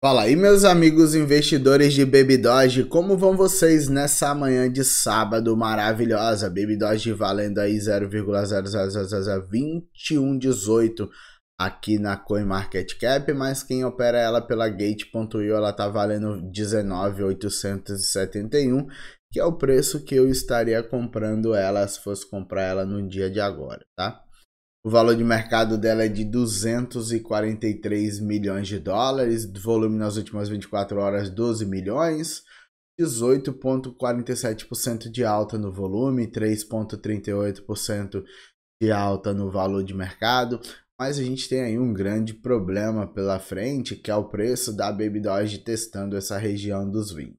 Fala aí, meus amigos investidores de Baby Doge, como vão vocês nessa manhã de sábado maravilhosa? Baby Doge valendo aí 0,0002118 aqui na CoinMarketCap, mas quem opera ela pela Gate.io, ela tá valendo 19,871, que é o preço que eu estaria comprando ela se fosse comprar ela no dia de agora, tá? O valor de mercado dela é de 243 milhões de dólares, volume nas últimas 24 horas 12 milhões, 18.47% de alta no volume, 3.38% de alta no valor de mercado. Mas a gente tem aí um grande problema pela frente, que é o preço da Baby Doge testando essa região dos 20.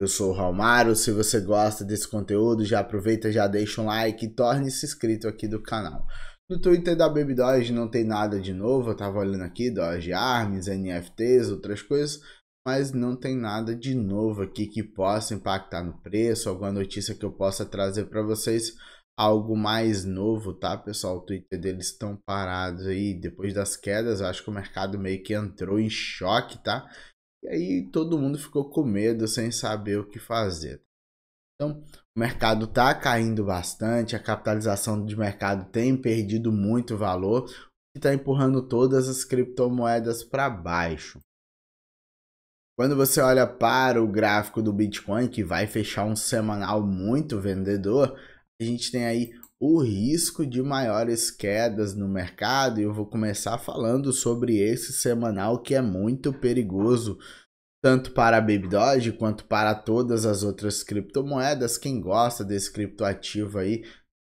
Eu sou o Romaro, se você gosta desse conteúdo, já aproveita, já deixa um like e torne-se inscrito aqui do canal. No Twitter da Baby Doge não tem nada de novo, eu tava olhando aqui, Doge Arms, NFTs, outras coisas, mas não tem nada de novo aqui que possa impactar no preço, alguma notícia que eu possa trazer para vocês, algo mais novo, tá, pessoal? O Twitter deles estão parados aí, depois das quedas, eu acho que o mercado meio que entrou em choque, tá? E aí todo mundo ficou com medo, sem saber o que fazer. Então, o mercado está caindo bastante, a capitalização de mercado tem perdido muito valor, e está empurrando todas as criptomoedas para baixo. Quando você olha para o gráfico do Bitcoin, que vai fechar um semanal muito vendedor, a gente tem aí o risco de maiores quedas no mercado. E eu vou começar falando sobre esse semanal que é muito perigoso, tanto para a Baby Doge quanto para todas as outras criptomoedas. Quem gosta desse criptoativo aí,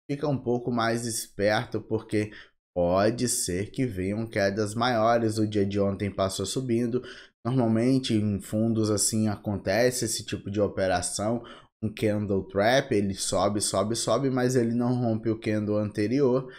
fica um pouco mais esperto porque pode ser que venham quedas maiores. O dia de ontem passou subindo. Normalmente em fundos assim acontece esse tipo de operação, um candle trap, ele sobe, sobe, sobe, mas ele não rompe o candle anterior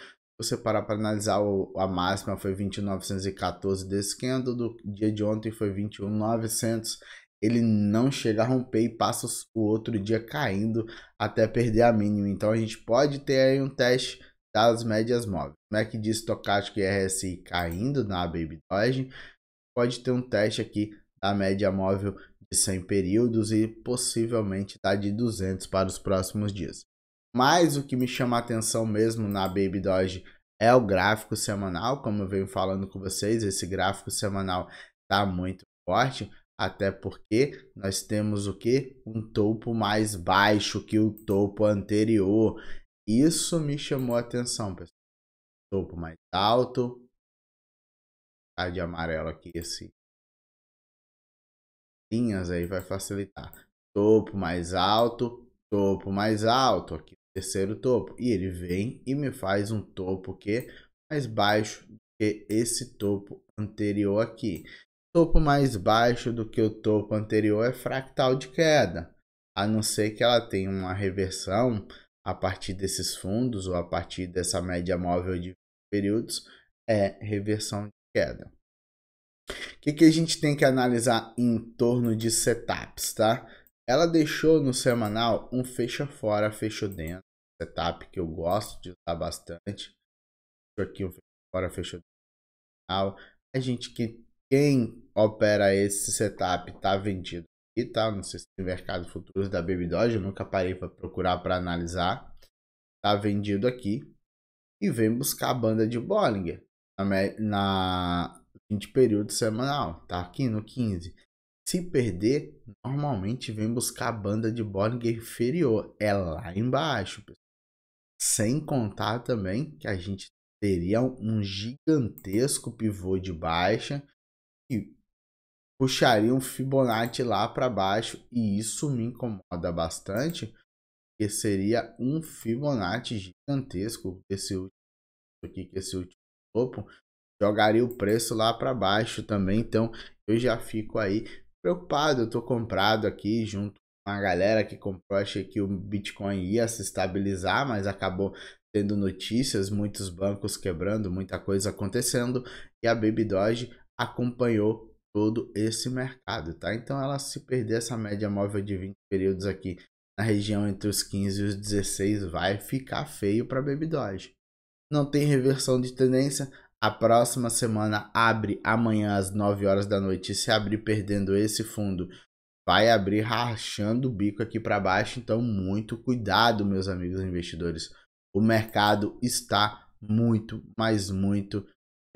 você parar para analisar, o, a máxima foi 21.914 desse candle, do dia de ontem foi 21.900. Ele não chega a romper e passa o outro dia caindo até perder a mínima. Então a gente pode ter aí um teste das médias móveis. Como é que diz Tocástico e RSI caindo na Baby Doge? Pode ter um teste aqui da média móvel de 100 períodos e possivelmente tá de 200 para os próximos dias. Mas o que me chama a atenção mesmo na Baby Doge é o gráfico semanal, como eu venho falando com vocês, esse gráfico semanal está muito forte, até porque nós temos o que? Um topo mais baixo que o topo anterior. Isso me chamou a atenção, pessoal. Topo mais alto. Tá de amarelo aqui, assim. Linhas aí vai facilitar. Topo mais alto, topo mais alto. Aqui terceiro topo. E ele vem e me faz um topo que mais baixo que esse topo anterior aqui. Topo mais baixo do que o topo anterior é fractal de queda, a não ser que ela tenha uma reversão a partir desses fundos ou a partir dessa média móvel de períodos, é reversão de queda. O que, que a gente tem que analisar em torno de setups, tá? Ela deixou no semanal um fecha fora, fecha dentro, setup que eu gosto de usar bastante. Aqui um fecha fora, fecha dentro. A gente que quem opera esse setup tá vendido e tá, não sei se mercado futuros da Baby Doge, eu nunca parei para procurar para analisar. Tá vendido aqui e vem buscar a banda de Bollinger na, na 20 período semanal, tá aqui no 15. Se perder, normalmente vem buscar a banda de Bollinger inferior. É lá embaixo, Sem contar também que a gente teria um gigantesco pivô de baixa e puxaria um Fibonacci lá para baixo e isso me incomoda bastante, porque seria um Fibonacci gigantesco esse último aqui que esse último topo jogaria o preço lá para baixo também, então eu já fico aí preocupado, eu tô comprado aqui junto com a galera que comprou, achei que o Bitcoin ia se estabilizar, mas acabou tendo notícias, muitos bancos quebrando, muita coisa acontecendo, e a Baby Doge acompanhou todo esse mercado, tá? Então ela se perder essa média móvel de 20 períodos aqui na região entre os 15 e os 16 vai ficar feio para Baby Doge. Não tem reversão de tendência, a próxima semana abre amanhã às 9 horas da noite. E se abrir perdendo esse fundo, vai abrir rachando o bico aqui para baixo. Então, muito cuidado, meus amigos investidores. O mercado está muito, mas muito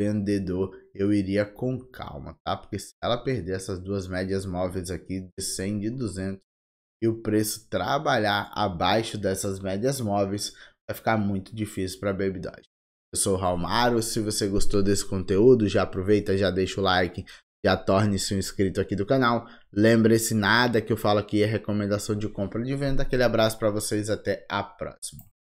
vendedor. Eu iria com calma, tá? Porque se ela perder essas duas médias móveis aqui de 100 e 200 e o preço trabalhar abaixo dessas médias móveis, vai ficar muito difícil para Baby Doge. Eu sou o Maro. Se você gostou desse conteúdo, já aproveita, já deixa o like, já torne-se um inscrito aqui do canal. Lembre-se, nada que eu falo aqui é recomendação de compra e de venda. Aquele abraço para vocês, até a próxima.